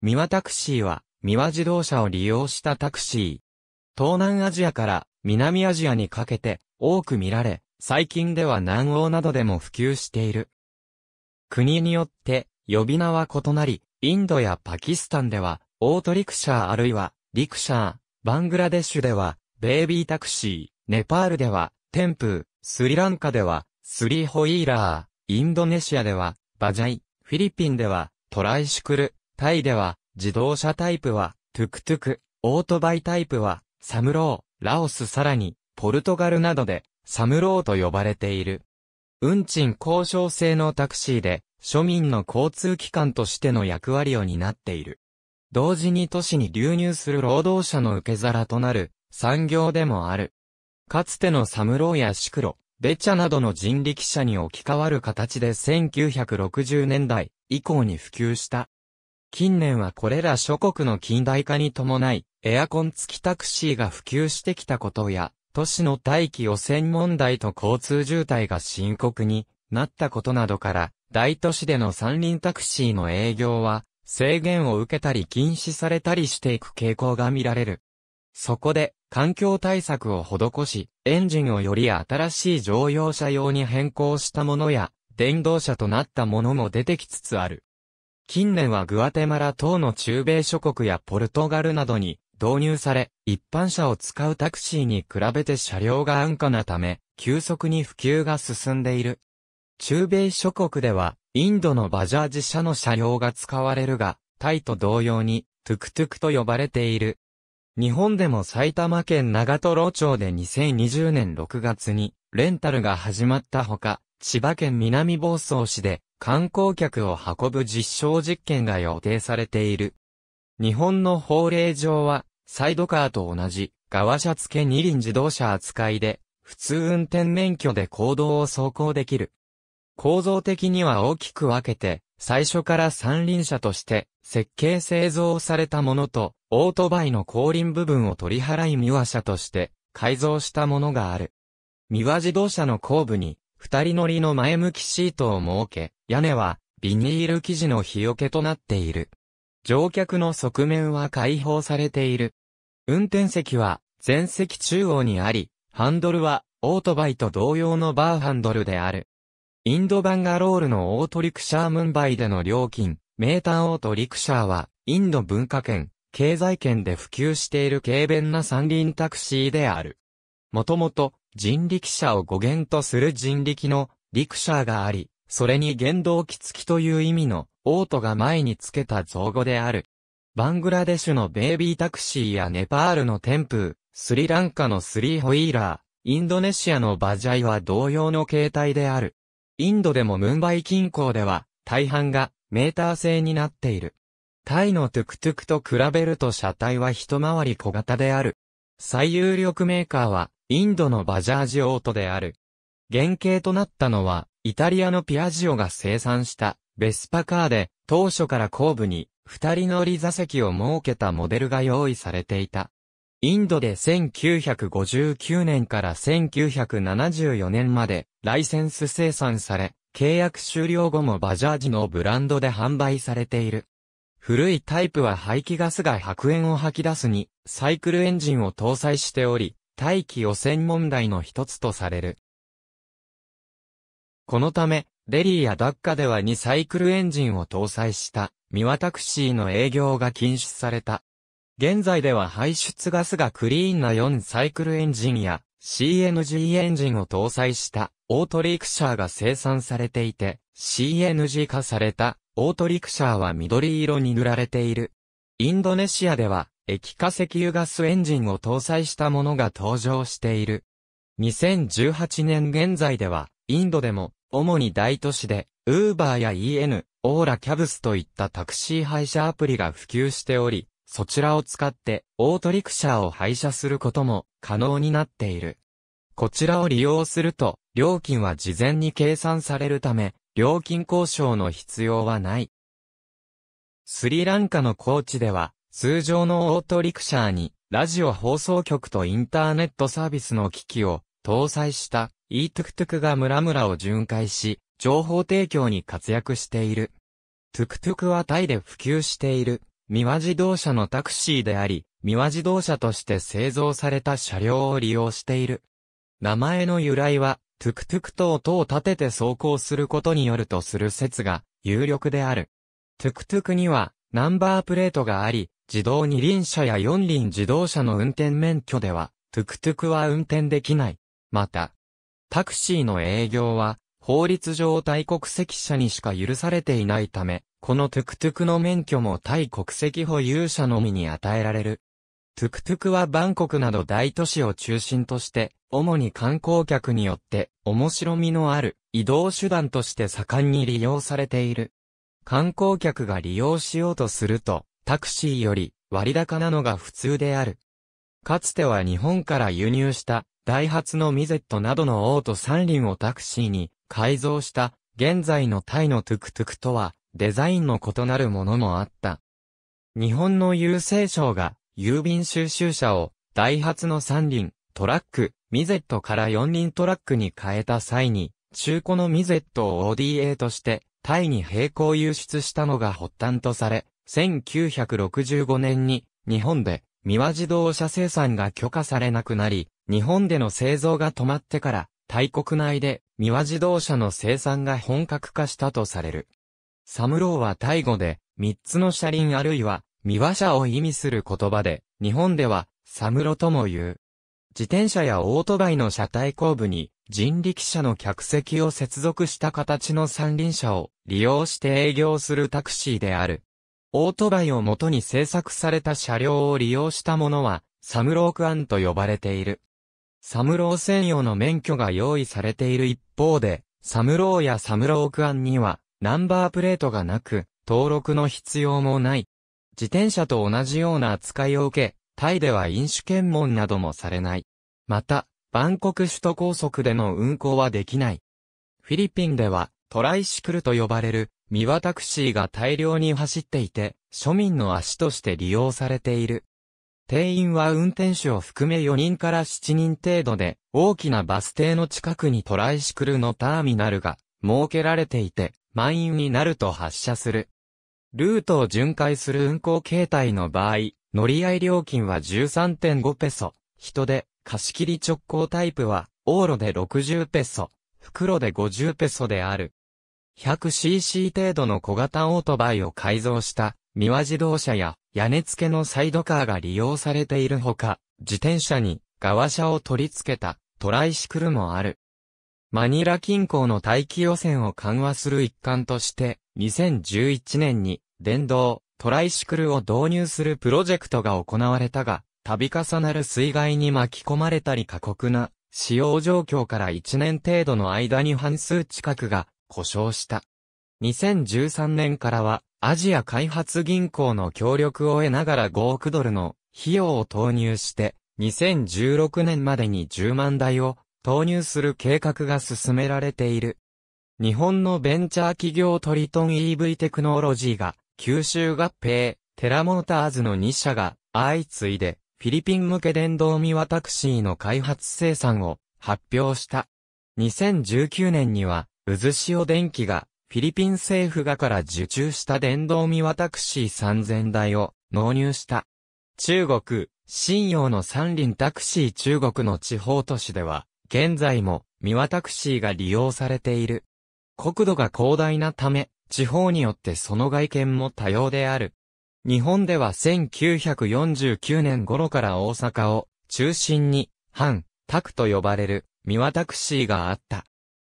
三輪タクシーは、三輪自動車を利用したタクシー。東南アジアから南アジアにかけて多く見られ、最近では南欧などでも普及している。国によって呼び名は異なり、インドやパキスタンでは、オートリクシャーあるいは、リクシャー、バングラデシュでは、ベイビータクシー、ネパールでは、テンプー、スリランカでは、スリーホイーラー、インドネシアでは、バジャイ、フィリピンでは、トライシクル、タイでは、自動車タイプは、トゥクトゥク、オートバイタイプは、サムロー、ラオスさらに、ポルトガルなどで、サムローと呼ばれている。運賃交渉制のタクシーで、庶民の交通機関としての役割を担っている。同時に都市に流入する労働者の受け皿となる、産業でもある。かつてのサムローやシクロ、ベチャなどの人力車に置き換わる形で1960年代以降に普及した。近年はこれら諸国の近代化に伴い、エアコン付きタクシーが普及してきたことや、都市の大気汚染問題と交通渋滞が深刻になったことなどから、大都市での三輪タクシーの営業は、制限を受けたり禁止されたりしていく傾向が見られる。そこで、環境対策を施し、エンジンをより新しい乗用車用に変更したものや、電動車となったものも出てきつつある。近年はグアテマラ等の中米諸国やポルトガルなどに導入され、一般車を使うタクシーに比べて車両が安価なため、急速に普及が進んでいる。中米諸国では、インドのバジャージ車の車両が使われるが、タイと同様に、トゥクトゥクと呼ばれている。日本でも埼玉県長瀞町で2020年6月に、レンタルが始まったほか、千葉県南房総市で、観光客を運ぶ実証実験が予定されている。日本の法令上は、サイドカーと同じ、側車付け二輪自動車扱いで、普通運転免許で行動を走行できる。構造的には大きく分けて、最初から三輪車として設計製造されたものと、オートバイの後輪部分を取り払い三輪車として改造したものがある。三輪自動車の後部に、二人乗りの前向きシートを設け、屋根はビニール生地の日よけとなっている。乗客の側面は開放されている。運転席は前席中央にあり、ハンドルはオートバイと同様のバーハンドルである。インドバンガロールのオートリクシャームンバイでの料金、メーターオートリクシャーはインド文化圏、経済圏で普及している軽便な三輪タクシーである。もともと人力車を語源とする人力のリクシャーがあり、それに原動機付きという意味の、オートが前につけた造語である。バングラデシュのベイビータクシーやネパールのテンプー、スリランカのスリーホイーラー、インドネシアのバジャイは同様の形態である。インドでもムンバイ近郊では、大半がメーター製になっている。タイのトゥクトゥクと比べると車体は一回り小型である。最有力メーカーは、インドのバジャージオートである。原型となったのは、イタリアのピアジオが生産したベスパカーで、当初から後部に二人乗り座席を設けたモデルが用意されていた。インドで1959年から1974年までライセンス生産され、契約終了後もバジャージのブランドで販売されている。古いタイプは排気ガスが白煙を吐き出すに、サイクルエンジンを搭載しており、大気汚染問題の一つとされる。このため、デリーやダッカでは2サイクルエンジンを搭載した、ミワタクシーの営業が禁止された。現在では排出ガスがクリーンな4サイクルエンジンや CNG エンジンを搭載したオートリクシャーが生産されていて CNG 化されたオートリクシャーは緑色に塗られている。インドネシアでは液化石油ガスエンジンを搭載したものが登場している。2018年現在ではインドでも、主に大都市で、ウーバーや EN、オーラキャブスといったタクシー配車アプリが普及しており、そちらを使ってオートリクシャーを配車することも可能になっている。こちらを利用すると、料金は事前に計算されるため、料金交渉の必要はない。スリランカの高知では、通常のオートリクシャーに、ラジオ放送局とインターネットサービスの機器を搭載したイートゥクトゥクが村々を巡回し、情報提供に活躍している。トゥクトゥクはタイで普及している、三輪自動車のタクシーであり、三輪自動車として製造された車両を利用している。名前の由来は、トゥクトゥクと音を立てて走行することによるとする説が有力である。トゥクトゥクにはナンバープレートがあり、自動二輪車や四輪自動車の運転免許では、トゥクトゥクは運転できない。また、タクシーの営業は、法律上タイ国籍者にしか許されていないため、このトゥクトゥクの免許もタイ国籍保有者のみに与えられる。トゥクトゥクはバンコクなど大都市を中心として、主に観光客によって面白みのある移動手段として盛んに利用されている。観光客が利用しようとすると、タクシーより割高なのが普通である。かつては日本から輸入したダイハツのミゼットなどのオート三輪をタクシーに改造した現在のタイのトゥクトゥクとはデザインの異なるものもあった。日本の郵政省が郵便収集車をダイハツの三輪、トラック、ミゼットから四輪トラックに変えた際に中古のミゼットを ODA としてタイに並行輸出したのが発端とされ、1965年に日本で三輪自動車生産が許可されなくなり、日本での製造が止まってから、大国内で、三輪自動車の生産が本格化したとされる。サムローはタイ語で、三つの車輪あるいは、三輪車を意味する言葉で、日本では、サムロとも言う。自転車やオートバイの車体後部に、人力車の客席を接続した形の三輪車を利用して営業するタクシーである。オートバイを元に製作された車両を利用したものは、サムロークアンと呼ばれている。サムロー専用の免許が用意されている一方で、サムローやサムロー区案には、ナンバープレートがなく、登録の必要もない。自転車と同じような扱いを受け、タイでは飲酒検問などもされない。また、バンコク首都高速での運行はできない。フィリピンでは、トライシクルと呼ばれる、ミワタクシーが大量に走っていて、庶民の足として利用されている。定員は運転手を含め4人から7人程度で、大きなバス停の近くにトライシクルのターミナルが設けられていて、満員になると発車する。ルートを巡回する運行形態の場合、乗り合い料金は13.5ペソ、人で、貸し切り直行タイプは、往路で60ペソ、袋で50ペソである。100cc 程度の小型オートバイを改造した三輪自動車や屋根付けのサイドカーが利用されているほか、自転車に側車を取り付けたトライシクルもある。マニラ近郊の大気汚染を緩和する一環として、2011年に電動トライシクルを導入するプロジェクトが行われたが、度重なる水害に巻き込まれたり過酷な使用状況から1年程度の間に半数近くが故障した。2013年からはアジア開発銀行の協力を得ながら5億ドルの費用を投入して、2016年までに10万台を投入する計画が進められている。日本のベンチャー企業トリトン EV テクノロジーが、九州合併、テラモーターズの2社が、相次いで、フィリピン向け電動ミワタクシーの開発生産を発表した。2019年には、渦潮電機がフィリピン政府がから受注した電動見渡シし3000台を納入した。中国、新洋の三輪タクシー中国の地方都市では、現在も、ミワタクシーが利用されている。国土が広大なため、地方によってその外見も多様である。日本では1949年頃から大阪を中心に、反、タクと呼ばれる、ミワタクシーがあった。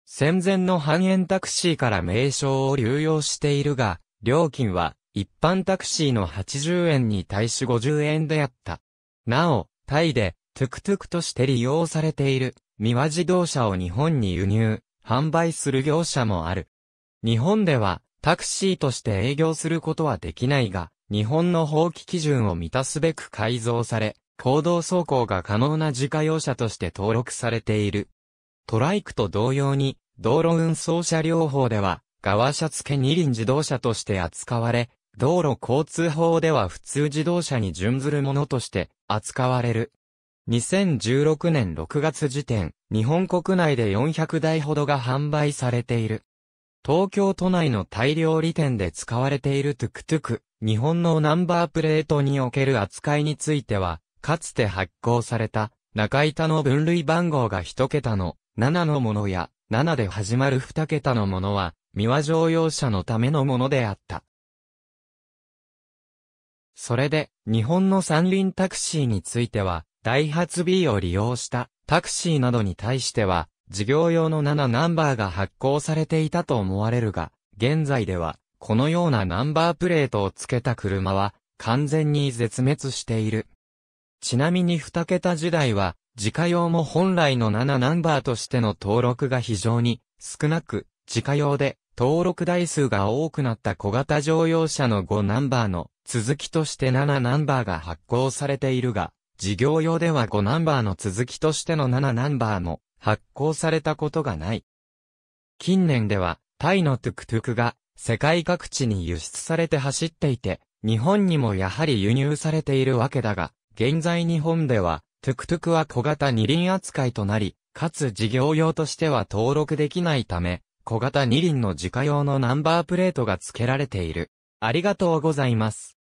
戦前の半円タクシーから名称を流用しているが、料金は一般タクシーの80円に対し50円であった。なお、タイでトゥクトゥクとして利用されている、三輪自動車を日本に輸入、販売する業者もある。日本ではタクシーとして営業することはできないが、日本の法規基準を満たすべく改造され、行動走行が可能な自家用車として登録されている。トライクと同様に、道路運送車両法では、側車付け二輪自動車として扱われ、道路交通法では普通自動車に準ずるものとして扱われる。2016年6月時点、日本国内で400台ほどが販売されている。東京都内の大量利店で使われているトゥクトゥク、日本のナンバープレートにおける扱いについては、かつて発行された中板の分類番号が一桁の7のものや、7で始まる2桁のものは、三輪乗用車のためのものであった。それで、日本の三輪タクシーについては、ダイハツ B を利用したタクシーなどに対しては、事業用の7ナンバーが発行されていたと思われるが、現在では、このようなナンバープレートを付けた車は、完全に絶滅している。ちなみに2桁時代は、自家用も本来の7ナンバーとしての登録が非常に少なく、自家用で登録台数が多くなった小型乗用車の5ナンバーの続きとして7ナンバーが発行されているが、事業用では5ナンバーの続きとしての7ナンバーも発行されたことがない。近年では、タイのトゥクトゥクが世界各地に輸出されて走っていて、日本にもやはり輸入されているわけだが、現在日本ではトゥクトゥクは小型二輪扱いとなり、かつ事業用としては登録できないため、小型二輪の自家用のナンバープレートが付けられている。ありがとうございます。